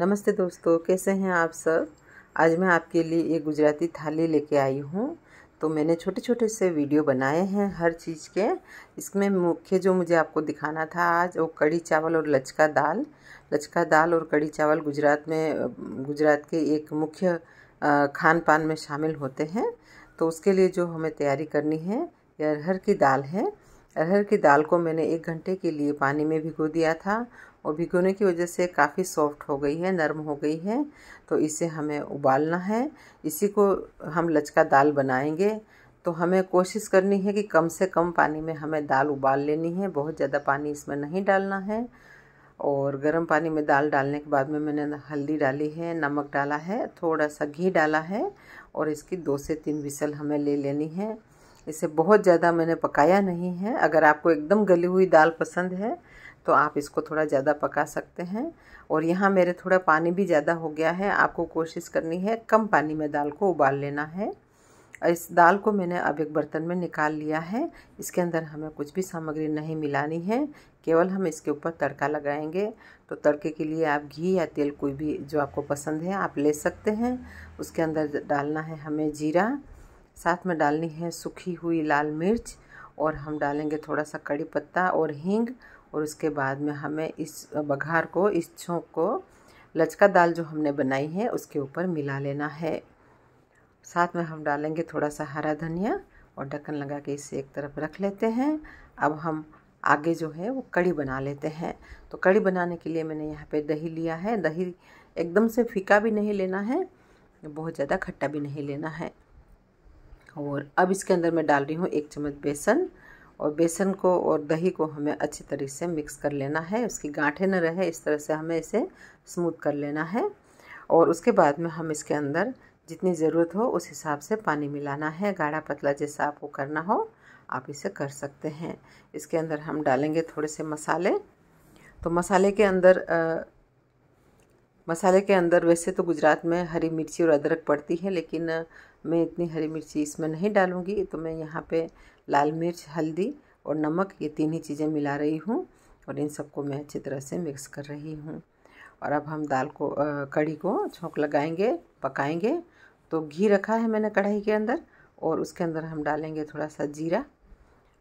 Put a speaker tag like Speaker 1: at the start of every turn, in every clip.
Speaker 1: नमस्ते दोस्तों कैसे हैं आप सब आज मैं आपके लिए एक गुजराती थाली लेके आई हूँ तो मैंने छोटे छोटे से वीडियो बनाए हैं हर चीज़ के इसमें मुख्य जो मुझे आपको दिखाना था आज वो कड़ी चावल और लचका दाल लचका दाल और कड़ी चावल गुजरात में गुजरात के एक मुख्य खान पान में शामिल होते हैं तो उसके लिए जो हमें तैयारी करनी है ये अरहर की दाल है अरहर की दाल को मैंने एक घंटे के लिए पानी में भिगो दिया था और भिगोने की वजह से काफ़ी सॉफ्ट हो गई है नरम हो गई है तो इसे हमें उबालना है इसी को हम लचका दाल बनाएंगे तो हमें कोशिश करनी है कि कम से कम पानी में हमें दाल उबाल लेनी है बहुत ज़्यादा पानी इसमें नहीं डालना है और गर्म पानी में दाल डालने के बाद में मैंने हल्दी डाली है नमक डाला है थोड़ा सा घी डाला है और इसकी दो से तीन विसल हमें ले लेनी है इसे बहुत ज़्यादा मैंने पकाया नहीं है अगर आपको एकदम गली हुई दाल पसंद है तो आप इसको थोड़ा ज़्यादा पका सकते हैं और यहाँ मेरे थोड़ा पानी भी ज़्यादा हो गया है आपको कोशिश करनी है कम पानी में दाल को उबाल लेना है इस दाल को मैंने अब एक बर्तन में निकाल लिया है इसके अंदर हमें कुछ भी सामग्री नहीं मिलानी है केवल हम इसके ऊपर तड़का लगाएंगे तो तड़के के लिए आप घी या तेल कोई भी जो आपको पसंद है आप ले सकते हैं उसके अंदर डालना है हमें जीरा साथ में डालनी है सूखी हुई लाल मिर्च और हम डालेंगे थोड़ा सा कड़ी पत्ता और हींग और उसके बाद में हमें इस बघार को इस छोंक को लचका दाल जो हमने बनाई है उसके ऊपर मिला लेना है साथ में हम डालेंगे थोड़ा सा हरा धनिया और ढक्कन लगा के इसे एक तरफ रख लेते हैं अब हम आगे जो है वो कड़ी बना लेते हैं तो कड़ी बनाने के लिए मैंने यहाँ पे दही लिया है दही एकदम से फीका भी नहीं लेना है बहुत ज़्यादा खट्टा भी नहीं लेना है और अब इसके अंदर मैं डाल रही हूँ एक चम्मच बेसन और बेसन को और दही को हमें अच्छी तरीके से मिक्स कर लेना है उसकी गांठें न रहे इस तरह से हमें इसे स्मूथ कर लेना है और उसके बाद में हम इसके अंदर जितनी ज़रूरत हो उस हिसाब से पानी मिलाना है गाढ़ा पतला जैसा आपको करना हो आप इसे कर सकते हैं इसके अंदर हम डालेंगे थोड़े से मसाले तो मसाले के अंदर आ, मसाले के अंदर वैसे तो गुजरात में हरी मिर्ची और अदरक पड़ती है लेकिन मैं इतनी हरी मिर्ची इसमें नहीं डालूँगी तो मैं यहाँ पे लाल मिर्च हल्दी और नमक ये तीन ही चीज़ें मिला रही हूँ और इन सबको मैं अच्छी तरह से मिक्स कर रही हूँ और अब हम दाल को कड़ी को छोंक लगाएंगे पकाएंगे तो घी रखा है मैंने कढ़ाई के अंदर और उसके अंदर हम डालेंगे थोड़ा सा जीरा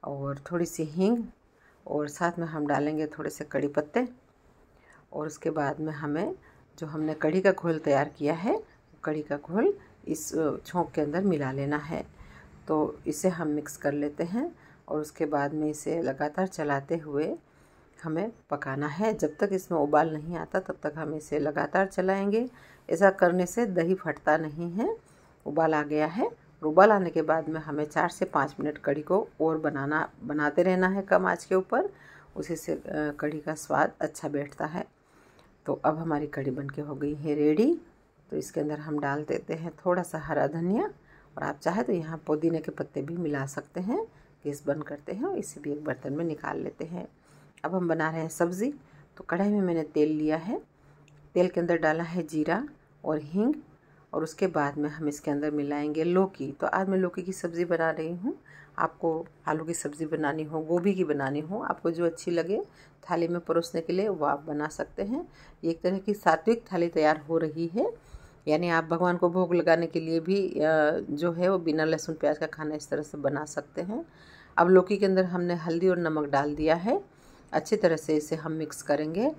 Speaker 1: और थोड़ी सी हींग और साथ में हम डालेंगे थोड़े से कड़ी पत्ते और उसके बाद में हमें जो हमने कड़ी का घोल तैयार किया है कढ़ी का घोल इस छोंक के अंदर मिला लेना है तो इसे हम मिक्स कर लेते हैं और उसके बाद में इसे लगातार चलाते हुए हमें पकाना है जब तक इसमें उबाल नहीं आता तब तक हम इसे लगातार चलाएंगे ऐसा करने से दही फटता नहीं है उबाल आ गया है उबाल आने के बाद में हमें चार से पाँच मिनट कड़ी को और बनाना बनाते रहना है कम आँच के ऊपर उसी से कड़ी का स्वाद अच्छा बैठता है तो अब हमारी कड़ी बनके हो गई है रेडी तो इसके अंदर हम डाल देते हैं थोड़ा सा हरा धनिया और आप चाहे तो यहाँ पुदीने के पत्ते भी मिला सकते हैं गैस बंद करते हैं और इसे भी एक बर्तन में निकाल लेते हैं अब हम बना रहे हैं सब्ज़ी तो कढ़ाई में मैंने तेल लिया है तेल के अंदर डाला है जीरा और हींग और उसके बाद में हम इसके अंदर मिलाएंगे लौकी तो आज मैं लौकी की सब्ज़ी बना रही हूँ आपको आलू की सब्ज़ी बनानी हो गोभी की बनानी हो आपको जो अच्छी लगे थाली में परोसने के लिए वो आप बना सकते हैं एक तरह की सात्विक थाली तैयार हो रही है यानी आप भगवान को भोग लगाने के लिए भी जो है वो बिना लहसुन प्याज का खाना इस तरह से बना सकते हैं अब लौकी के अंदर हमने हल्दी और नमक डाल दिया है अच्छी तरह से इसे हम मिक्स करेंगे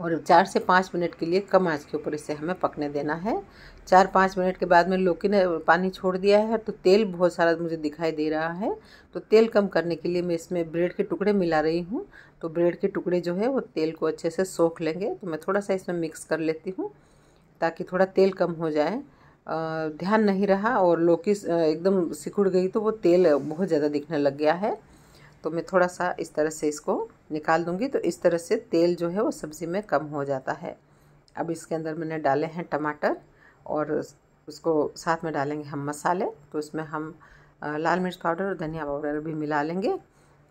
Speaker 1: और चार से पाँच मिनट के लिए कम आंच के ऊपर इसे हमें पकने देना है चार पाँच मिनट के बाद में लौकी ने पानी छोड़ दिया है तो तेल बहुत सारा मुझे दिखाई दे रहा है तो तेल कम करने के लिए मैं इसमें ब्रेड के टुकड़े मिला रही हूँ तो ब्रेड के टुकड़े जो है वो तेल को अच्छे से सोख लेंगे तो मैं थोड़ा सा इसमें मिक्स कर लेती हूँ ताकि थोड़ा तेल कम हो जाए ध्यान नहीं रहा और लौकी एकदम सिकुड़ गई तो वो तेल बहुत ज़्यादा दिखने लग गया है तो मैं थोड़ा सा इस तरह से इसको निकाल दूंगी तो इस तरह से तेल जो है वो सब्ज़ी में कम हो जाता है अब इसके अंदर मैंने डाले हैं टमाटर और उसको साथ में डालेंगे हम मसाले तो इसमें हम लाल मिर्च पाउडर और धनिया पाउडर भी मिला लेंगे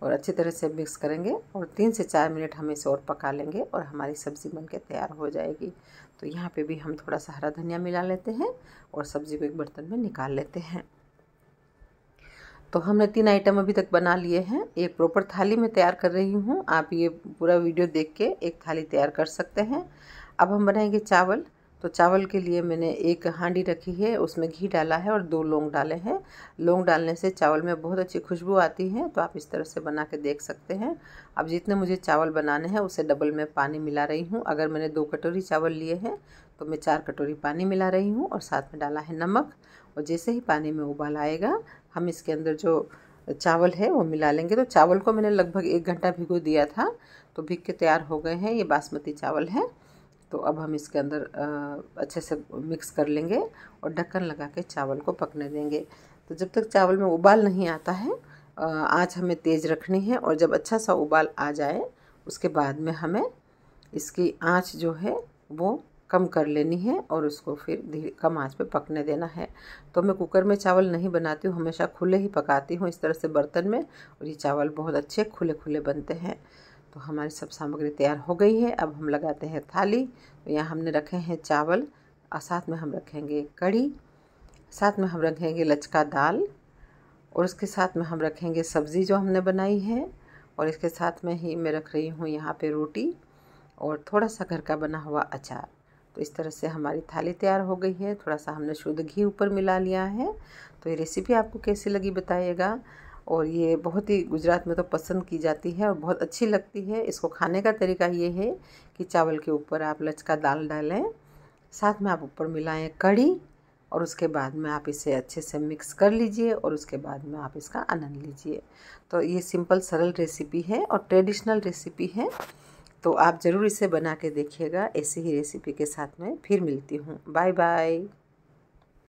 Speaker 1: और अच्छी तरह से मिक्स करेंगे और तीन से चार मिनट हम इसे और पका लेंगे और हमारी सब्ज़ी बन के तैयार हो जाएगी तो यहाँ पे भी हम थोड़ा सा हरा धनिया मिला लेते हैं और सब्ज़ी को एक बर्तन में निकाल लेते हैं तो हमने तीन आइटम अभी तक बना लिए हैं एक प्रॉपर थाली में तैयार कर रही हूँ आप ये पूरा वीडियो देख के एक थाली तैयार कर सकते हैं अब हम बनाएंगे चावल तो चावल के लिए मैंने एक हांडी रखी है उसमें घी डाला है और दो लौंग डाले हैं लौंग डालने से चावल में बहुत अच्छी खुशबू आती है तो आप इस तरह से बना के देख सकते हैं अब जितने मुझे चावल बनाने हैं उसे डबल में पानी मिला रही हूँ अगर मैंने दो कटोरी चावल लिए हैं तो मैं चार कटोरी पानी मिला रही हूँ और साथ में डाला है नमक और जैसे ही पानी में उबाल आएगा हम इसके अंदर जो चावल है वो मिला लेंगे तो चावल को मैंने लगभग एक घंटा भिगो दिया था तो भिग के तैयार हो गए हैं ये बासमती चावल है तो अब हम इसके अंदर अच्छे से मिक्स कर लेंगे और ढक्कन लगा के चावल को पकने देंगे तो जब तक चावल में उबाल नहीं आता है आँच हमें तेज़ रखनी है और जब अच्छा सा उबाल आ जाए उसके बाद में हमें इसकी आँच जो है वो कम कर लेनी है और उसको फिर धीरे कम आँच पे पकने देना है तो मैं कुकर में चावल नहीं बनाती हूँ हमेशा खुले ही पकाती हूँ इस तरह से बर्तन में और ये चावल बहुत अच्छे खुले खुले बनते हैं तो हमारी सब सामग्री तैयार हो गई है अब हम लगाते हैं थाली तो यहाँ हमने रखे हैं चावल और साथ में हम रखेंगे कड़ी साथ में हम रखेंगे लचका दाल और उसके साथ में हम रखेंगे सब्ज़ी जो हमने बनाई है और इसके साथ में ही मैं रख रही हूँ यहाँ पे रोटी और थोड़ा सा घर का बना हुआ अचार तो इस तरह से हमारी थाली तैयार हो गई है थोड़ा सा हमने शुद्ध घी ऊपर मिला लिया है तो ये रेसिपी आपको कैसी लगी बताइएगा और ये बहुत ही गुजरात में तो पसंद की जाती है और बहुत अच्छी लगती है इसको खाने का तरीका ये है कि चावल के ऊपर आप लचका दाल डालें साथ में आप ऊपर मिलाएं कड़ी और उसके बाद में आप इसे अच्छे से मिक्स कर लीजिए और उसके बाद में आप इसका आनंद लीजिए तो ये सिंपल सरल रेसिपी है और ट्रेडिशनल रेसिपी है तो आप ज़रूर इसे बना के देखिएगा ऐसी ही रेसिपी के साथ में फिर मिलती हूँ बाय बाय